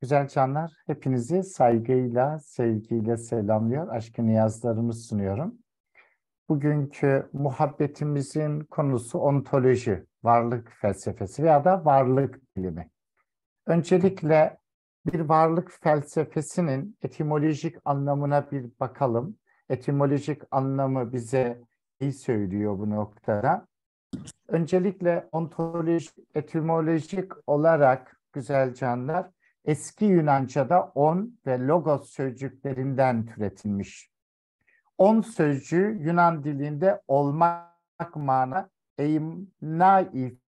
Güzel canlar, hepinizi saygıyla, sevgiyle selamlıyor. Aşkı niyazlarımı sunuyorum. Bugünkü muhabbetimizin konusu ontoloji, varlık felsefesi veya da varlık bilimi. Öncelikle bir varlık felsefesinin etimolojik anlamına bir bakalım. Etimolojik anlamı bize iyi söylüyor bu noktada. Öncelikle ontoloji etimolojik olarak güzel canlar, eski Yunanca'da on ve logos sözcüklerinden türetilmiş. On sözcüğü Yunan dilinde olmak mana eimnai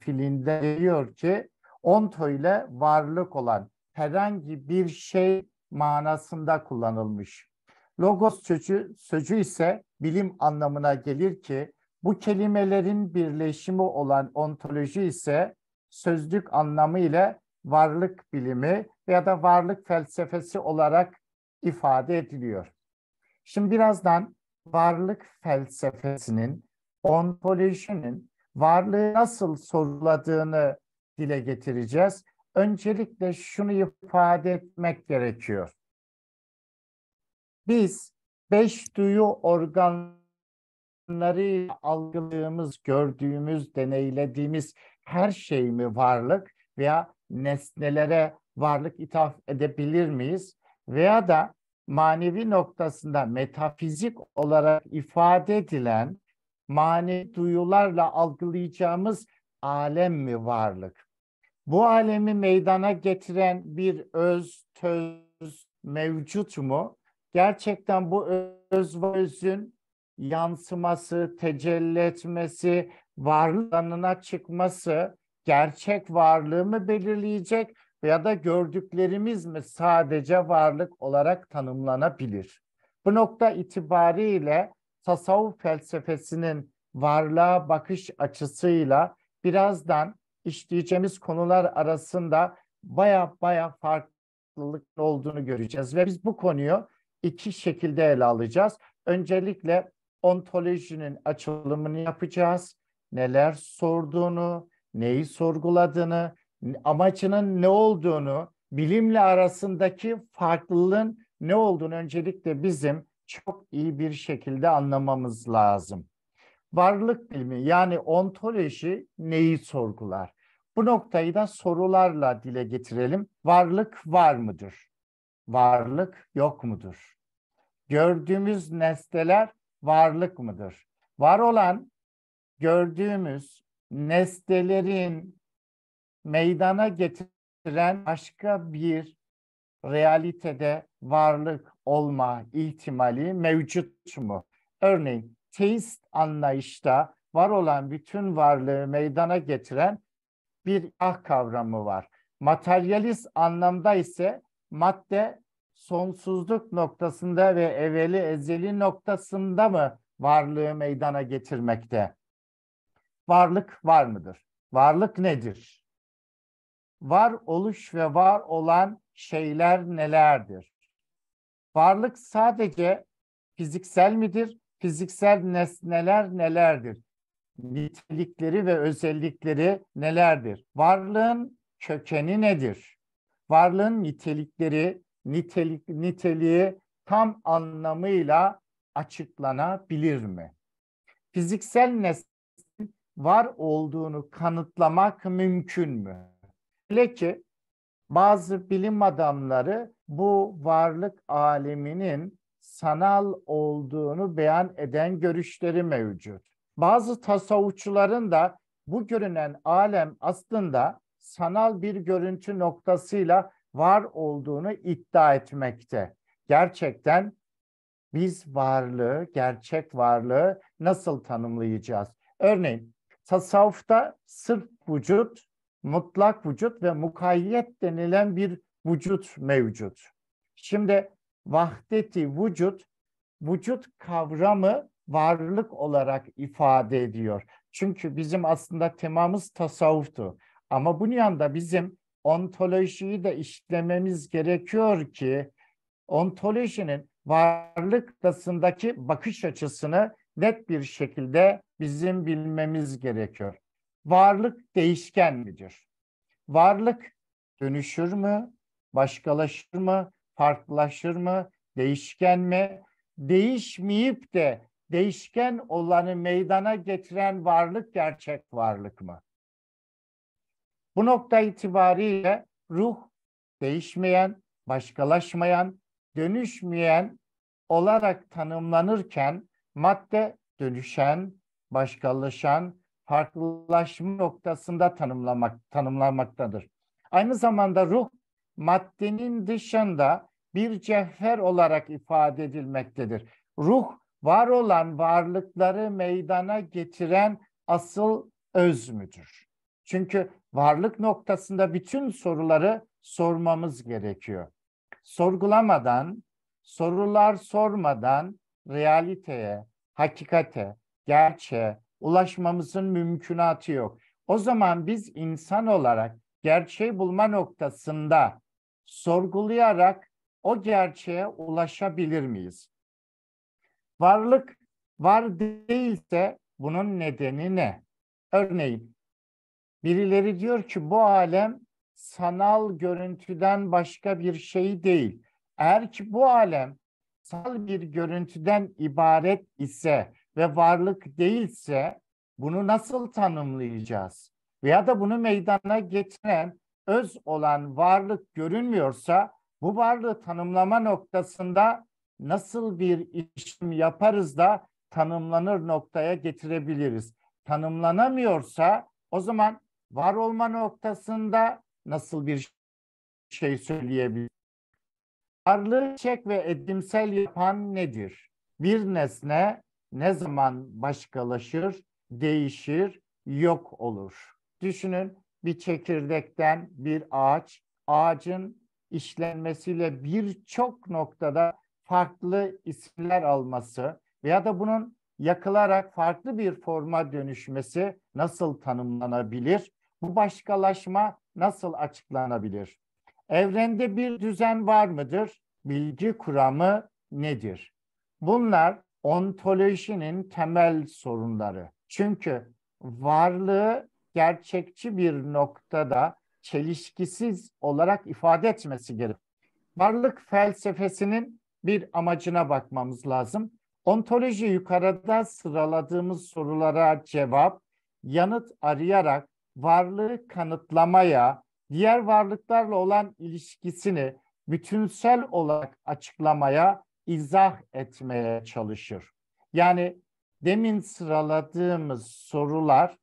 filinde diyor ki onto ile varlık olan herhangi bir şey manasında kullanılmış. Logos sözcü, sözcü ise bilim anlamına gelir ki bu kelimelerin birleşimi olan ontoloji ise sözlük anlamı ile varlık bilimi veya da varlık felsefesi olarak ifade ediliyor. Şimdi birazdan varlık felsefesinin, ontolojinin varlığı nasıl soruladığını dile getireceğiz. Öncelikle şunu ifade etmek gerekiyor. Biz beş duyu organları algıladığımız, gördüğümüz, deneylediğimiz her şey mi varlık veya nesnelere varlık ithaf edebilir miyiz? Veya da manevi noktasında metafizik olarak ifade edilen manevi duyularla algılayacağımız alem mi varlık? Bu alemi meydana getiren bir öz, töz mevcut mu? Gerçekten bu öz ve özün yansıması, tecelli etmesi, varlığına çıkması gerçek varlığı mı belirleyecek veya da gördüklerimiz mi sadece varlık olarak tanımlanabilir? Bu nokta itibariyle tasavvuf felsefesinin varlığa bakış açısıyla birazdan işleyeceğimiz konular arasında baya baya farklılık olduğunu göreceğiz. Ve biz bu konuyu iki şekilde ele alacağız. Öncelikle ontolojinin açılımını yapacağız. Neler sorduğunu, neyi sorguladığını, amacının ne olduğunu, bilimle arasındaki farklılığın ne olduğunu öncelikle bizim çok iyi bir şekilde anlamamız lazım. Varlık bilimi yani ontoloji neyi sorgular? Bu noktayı da sorularla dile getirelim. Varlık var mıdır? Varlık yok mudur? Gördüğümüz nesneler varlık mıdır? Var olan gördüğümüz, nesnelerin meydana getiren başka bir realitede varlık olma ihtimali mevcut mu? Örneğin teist anlayışta var olan bütün varlığı meydana getiren bir ah kavramı var. Materyalist anlamda ise madde sonsuzluk noktasında ve eveli ezeli noktasında mı varlığı meydana getirmekte? varlık var mıdır? Varlık nedir? Var oluş ve var olan şeyler nelerdir? Varlık sadece fiziksel midir? Fiziksel nesneler nelerdir? Nitelikleri ve özellikleri nelerdir? Varlığın kökeni nedir? Varlığın nitelikleri, nitelik, niteliği tam anlamıyla açıklanabilir mi? Fiziksel nes var olduğunu kanıtlamak mümkün mü? Hele ki bazı bilim adamları bu varlık aleminin sanal olduğunu beyan eden görüşleri mevcut. Bazı tasavvufçuların da bu görünen alem aslında sanal bir görüntü noktasıyla var olduğunu iddia etmekte. Gerçekten biz varlığı, gerçek varlığı nasıl tanımlayacağız? Örneğin tasavvufta sırf vücut, mutlak vücut ve mukayyet denilen bir vücut mevcut. Şimdi vahdeti vücut, vücut kavramı varlık olarak ifade ediyor. Çünkü bizim aslında temamız tasavvuftu. Ama bu yanında bizim ontolojiyi de işlememiz gerekiyor ki ontolojinin varlık kasındaki bakış açısını net bir şekilde bizim bilmemiz gerekiyor. Varlık değişken midir? Varlık dönüşür mü? Başkalaşır mı? Farklılaşır mı? Değişken mi? Değişmeyip de değişken olanı meydana getiren varlık gerçek varlık mı? Bu nokta itibariyle ruh değişmeyen, başkalaşmayan, dönüşmeyen olarak tanımlanırken madde dönüşen, başkalaşan farklılaşma noktasında tanımlamak tanımlamaktadır. Aynı zamanda ruh maddenin dışında bir cevher olarak ifade edilmektedir. Ruh var olan varlıkları meydana getiren asıl öz müdür. Çünkü varlık noktasında bütün soruları sormamız gerekiyor. Sorgulamadan, sorular sormadan realiteye, hakikate, gerçeğe ulaşmamızın mümkünatı yok. O zaman biz insan olarak gerçeği bulma noktasında sorgulayarak o gerçeğe ulaşabilir miyiz? Varlık var değilse bunun nedeni ne? Örneğin birileri diyor ki bu alem sanal görüntüden başka bir şey değil. Eğer ki bu alem sanal bir görüntüden ibaret ise ve varlık değilse bunu nasıl tanımlayacağız? Veya da bunu meydana getiren öz olan varlık görünmüyorsa bu varlığı tanımlama noktasında nasıl bir işim yaparız da tanımlanır noktaya getirebiliriz? Tanımlanamıyorsa o zaman var olma noktasında nasıl bir şey söyleyebiliriz? Varlığı çek ve edimsel yapan nedir? Bir nesne ne zaman başkalaşır, değişir, yok olur. Düşünün bir çekirdekten bir ağaç, ağacın işlenmesiyle birçok noktada farklı isimler alması veya da bunun yakılarak farklı bir forma dönüşmesi nasıl tanımlanabilir? Bu başkalaşma nasıl açıklanabilir? Evrende bir düzen var mıdır? Bilgi kuramı nedir? Bunlar ontolojinin temel sorunları. Çünkü varlığı gerçekçi bir noktada çelişkisiz olarak ifade etmesi gerek. Varlık felsefesinin bir amacına bakmamız lazım. Ontoloji yukarıda sıraladığımız sorulara cevap, yanıt arayarak varlığı kanıtlamaya, diğer varlıklarla olan ilişkisini bütünsel olarak açıklamaya izah etmeye çalışır. Yani demin sıraladığımız sorular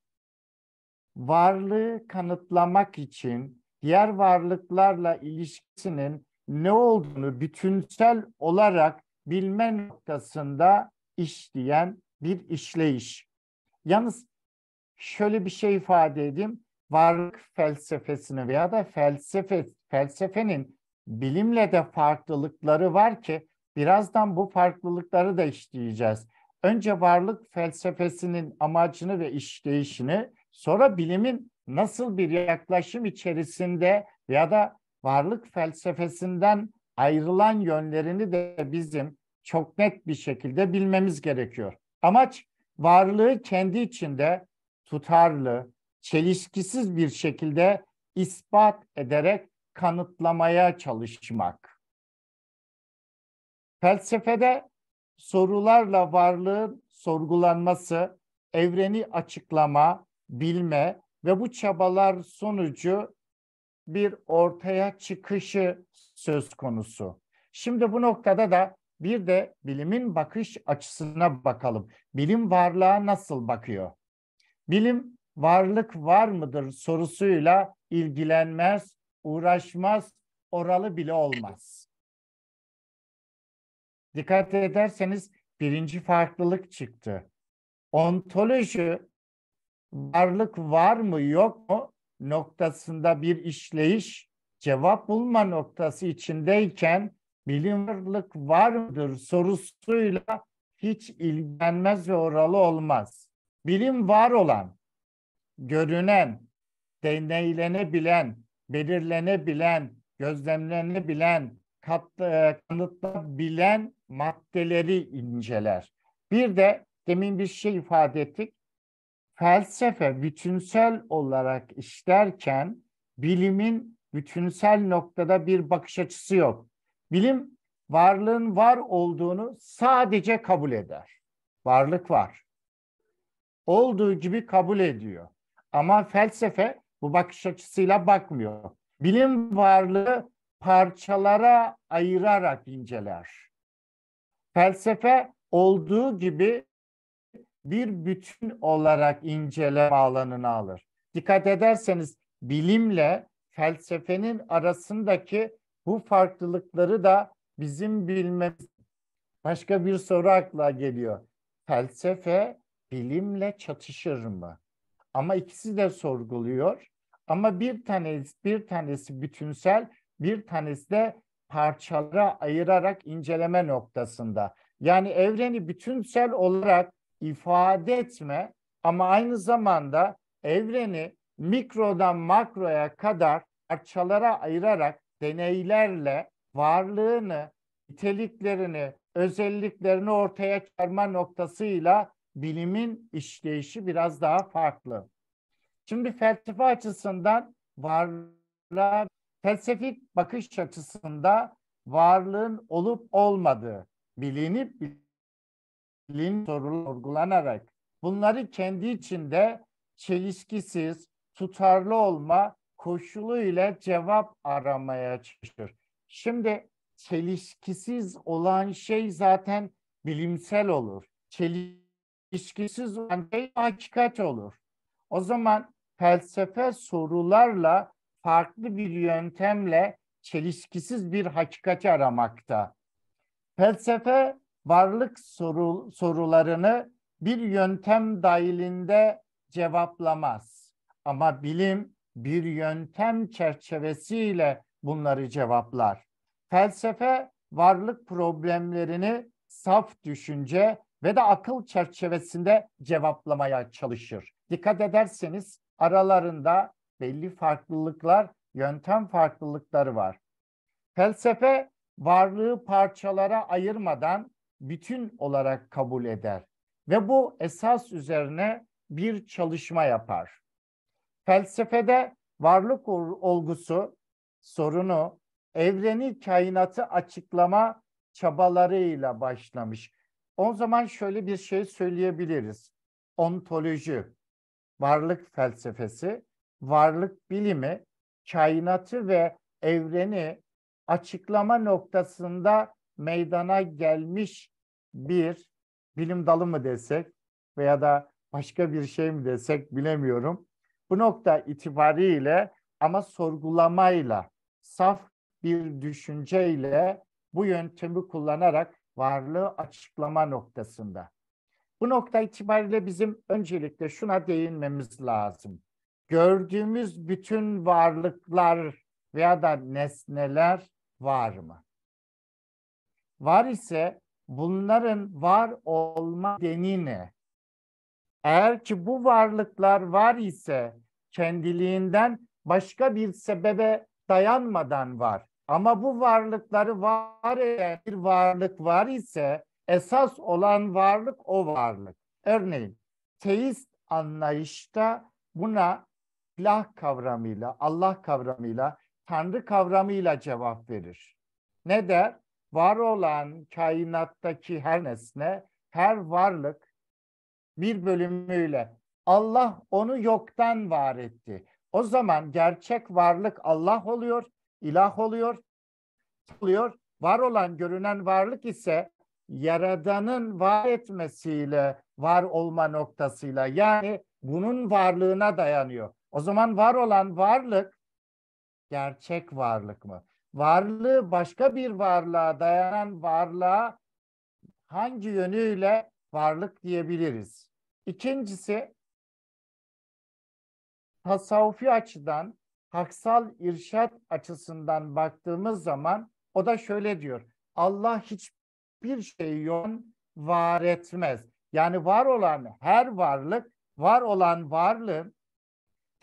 varlığı kanıtlamak için diğer varlıklarla ilişkisinin ne olduğunu bütünsel olarak bilme noktasında işleyen bir işleyiş. Yalnız şöyle bir şey ifade edeyim. Varlık felsefesini veya da felsefe felsefenin bilimle de farklılıkları var ki Birazdan bu farklılıkları da işleyeceğiz. Önce varlık felsefesinin amacını ve işleyişini, sonra bilimin nasıl bir yaklaşım içerisinde ya da varlık felsefesinden ayrılan yönlerini de bizim çok net bir şekilde bilmemiz gerekiyor. Amaç varlığı kendi içinde tutarlı, çelişkisiz bir şekilde ispat ederek kanıtlamaya çalışmak. Felsefede sorularla varlığın sorgulanması, evreni açıklama, bilme ve bu çabalar sonucu bir ortaya çıkışı söz konusu. Şimdi bu noktada da bir de bilimin bakış açısına bakalım. Bilim varlığa nasıl bakıyor? Bilim varlık var mıdır sorusuyla ilgilenmez, uğraşmaz, oralı bile olmaz. Dikkat ederseniz birinci farklılık çıktı. Ontoloji varlık var mı yok mu noktasında bir işleyiş cevap bulma noktası içindeyken bilim varlık var mıdır sorusuyla hiç ilgilenmez ve oralı olmaz. Bilim var olan, görünen, deneylenebilen, belirlenebilen, gözlemlenebilen, e, kanıtlabilen maddeleri inceler. Bir de demin bir şey ifade ettik. Felsefe bütünsel olarak işlerken bilimin bütünsel noktada bir bakış açısı yok. Bilim varlığın var olduğunu sadece kabul eder. Varlık var. Olduğu gibi kabul ediyor. Ama felsefe bu bakış açısıyla bakmıyor. Bilim varlığı parçalara ayırarak inceler. Felsefe olduğu gibi bir bütün olarak inceleme alanını alır. Dikkat ederseniz bilimle felsefenin arasındaki bu farklılıkları da bizim bilmemiz başka bir soru akla geliyor. Felsefe bilimle çatışır mı? Ama ikisi de sorguluyor. Ama bir tanesi bir tanesi bütünsel, bir tanesi de parçalara ayırarak inceleme noktasında. Yani evreni bütünsel olarak ifade etme ama aynı zamanda evreni mikrodan makroya kadar parçalara ayırarak deneylerle varlığını, niteliklerini, özelliklerini ortaya çıkarma noktasıyla bilimin işleyişi biraz daha farklı. Şimdi felsefe açısından varlığa felsefik bakış açısında varlığın olup olmadığı bilinip bilin sorular sorgulanarak bunları kendi içinde çelişkisiz, tutarlı olma koşulu ile cevap aramaya çalışır. Şimdi çelişkisiz olan şey zaten bilimsel olur. Çelişkisiz olan şey hakikat olur. O zaman felsefe sorularla farklı bir yöntemle çelişkisiz bir hakikati aramakta. Felsefe varlık soru, sorularını bir yöntem dahilinde cevaplamaz. Ama bilim bir yöntem çerçevesiyle bunları cevaplar. Felsefe varlık problemlerini saf düşünce ve de akıl çerçevesinde cevaplamaya çalışır. Dikkat ederseniz aralarında belli farklılıklar, yöntem farklılıkları var. Felsefe varlığı parçalara ayırmadan bütün olarak kabul eder ve bu esas üzerine bir çalışma yapar. Felsefede varlık olgusu sorunu evreni kainatı açıklama çabalarıyla başlamış. O zaman şöyle bir şey söyleyebiliriz. Ontoloji, varlık felsefesi varlık bilimi kainatı ve evreni açıklama noktasında meydana gelmiş bir bilim dalı mı desek veya da başka bir şey mi desek bilemiyorum. Bu nokta itibariyle ama sorgulamayla, saf bir düşünceyle bu yöntemi kullanarak varlığı açıklama noktasında. Bu nokta itibariyle bizim öncelikle şuna değinmemiz lazım gördüğümüz bütün varlıklar veya da nesneler var mı? Var ise bunların var olma deni ne? Eğer ki bu varlıklar var ise kendiliğinden başka bir sebebe dayanmadan var. Ama bu varlıkları var eden bir varlık var ise esas olan varlık o varlık. Örneğin teist anlayışta buna ilah kavramıyla, Allah kavramıyla, Tanrı kavramıyla cevap verir. Ne der? Var olan kainattaki her nesne, her varlık bir bölümüyle Allah onu yoktan var etti. O zaman gerçek varlık Allah oluyor, ilah oluyor, oluyor. Var olan görünen varlık ise yaradanın var etmesiyle var olma noktasıyla yani bunun varlığına dayanıyor. O zaman var olan varlık gerçek varlık mı? Varlığı başka bir varlığa dayanan varlığa hangi yönüyle varlık diyebiliriz? İkincisi tasavvufi açıdan haksal irşat açısından baktığımız zaman o da şöyle diyor. Allah hiçbir şeyi yon var etmez. Yani var olan her varlık, var olan varlığın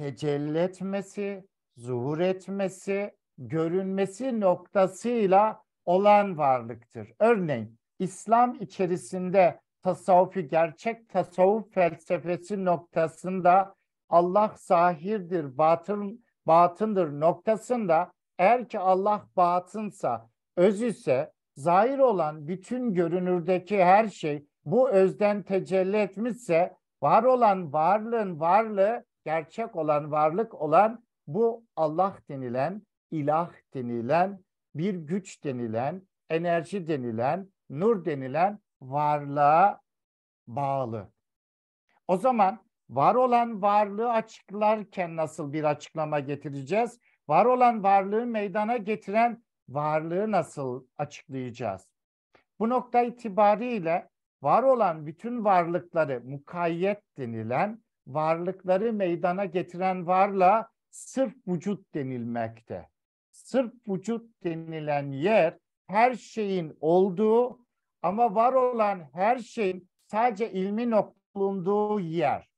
tecelli etmesi, zuhur etmesi, görünmesi noktasıyla olan varlıktır. Örneğin İslam içerisinde tasavvufi gerçek tasavvuf felsefesi noktasında Allah zahirdir, batın, batındır noktasında eğer ki Allah batınsa, öz ise zahir olan bütün görünürdeki her şey bu özden tecelli etmişse var olan varlığın varlığı gerçek olan, varlık olan bu Allah denilen, ilah denilen, bir güç denilen, enerji denilen, nur denilen varlığa bağlı. O zaman var olan varlığı açıklarken nasıl bir açıklama getireceğiz? Var olan varlığı meydana getiren varlığı nasıl açıklayacağız? Bu nokta itibariyle var olan bütün varlıkları mukayyet denilen varlıkları meydana getiren varla sırf vücut denilmekte. Sırf vücut denilen yer her şeyin olduğu ama var olan her şeyin sadece ilmi nokta bulunduğu yer.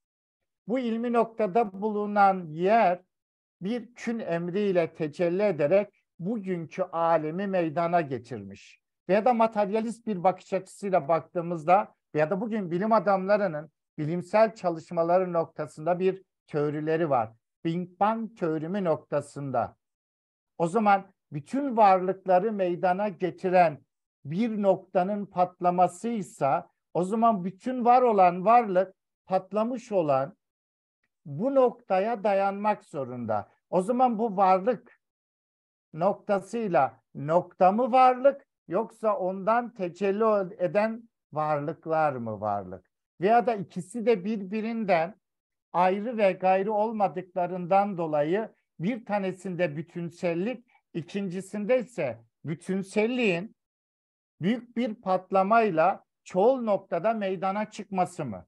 Bu ilmi noktada bulunan yer bir kün emriyle tecelli ederek bugünkü alemi meydana getirmiş. Veya da materyalist bir bakış açısıyla baktığımızda veya da bugün bilim adamlarının bilimsel çalışmaları noktasında bir teorileri var. Big Bang teorimi noktasında. O zaman bütün varlıkları meydana getiren bir noktanın patlamasıysa o zaman bütün var olan varlık patlamış olan bu noktaya dayanmak zorunda. O zaman bu varlık noktasıyla nokta mı varlık yoksa ondan tecelli eden varlıklar mı varlık? veya da ikisi de birbirinden ayrı ve gayri olmadıklarından dolayı bir tanesinde bütünsellik, ikincisinde ise bütünselliğin büyük bir patlamayla çoğul noktada meydana çıkması mı?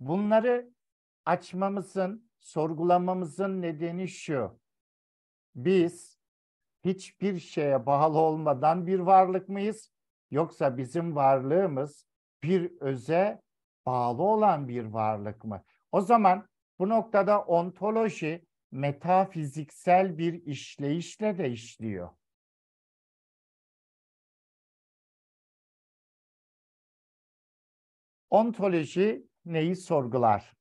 Bunları açmamızın, sorgulamamızın nedeni şu. Biz hiçbir şeye bağlı olmadan bir varlık mıyız? Yoksa bizim varlığımız bir öze bağlı olan bir varlık mı? O zaman bu noktada ontoloji metafiziksel bir işleyişle de işliyor. Ontoloji neyi sorgular?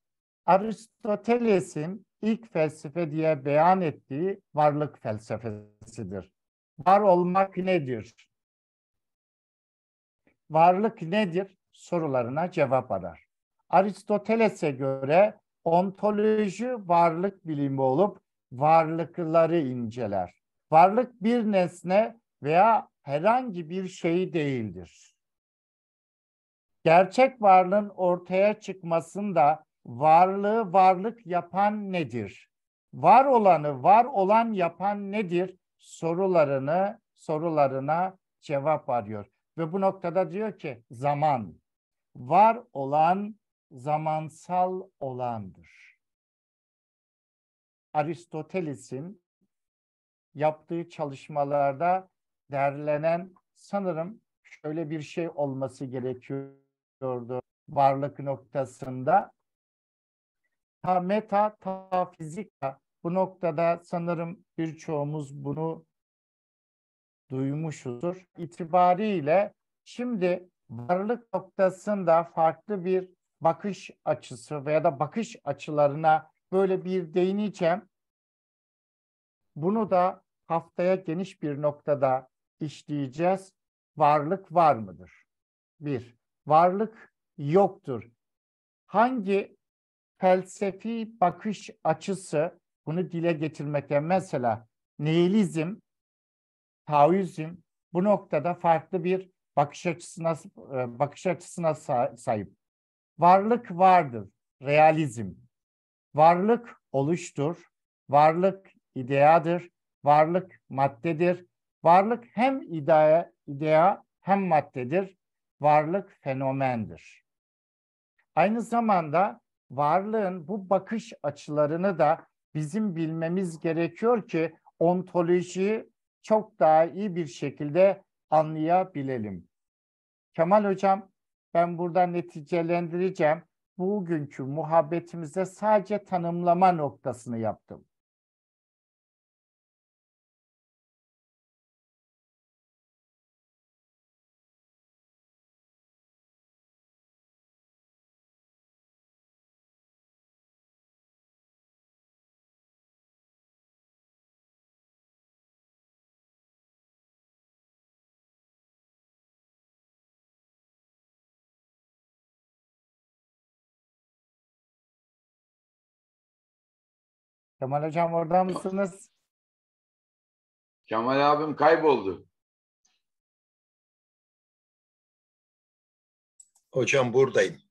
Aristoteles'in ilk felsefe diye beyan ettiği varlık felsefesidir. Var olmak nedir? varlık nedir sorularına cevap arar. Aristoteles'e göre ontoloji varlık bilimi olup varlıkları inceler. Varlık bir nesne veya herhangi bir şey değildir. Gerçek varlığın ortaya çıkmasında varlığı varlık yapan nedir? Var olanı var olan yapan nedir? sorularını sorularına cevap arıyor. Ve bu noktada diyor ki zaman, var olan zamansal olandır. Aristoteles'in yaptığı çalışmalarda derlenen sanırım şöyle bir şey olması gerekiyordu varlık noktasında. Ta meta, ta fizika bu noktada sanırım birçoğumuz bunu duymuşuzdur. İtibariyle şimdi varlık noktasında farklı bir bakış açısı veya da bakış açılarına böyle bir değineceğim. Bunu da haftaya geniş bir noktada işleyeceğiz. Varlık var mıdır? Bir, varlık yoktur. Hangi felsefi bakış açısı bunu dile getirmekte? Mesela nihilizm Taoizm bu noktada farklı bir bakış açısına e, bakış açısına sahip. Varlık vardır, realizm. Varlık oluştur, varlık ideadır, varlık maddedir. Varlık hem idea, idea hem maddedir. Varlık fenomendir. Aynı zamanda varlığın bu bakış açılarını da bizim bilmemiz gerekiyor ki ontolojiyi çok daha iyi bir şekilde anlayabilelim. Kemal Hocam ben burada neticelendireceğim. Bugünkü muhabbetimizde sadece tanımlama noktasını yaptım. Kemal Hocam orada mısınız? Kemal abim kayboldu. Hocam buradayım.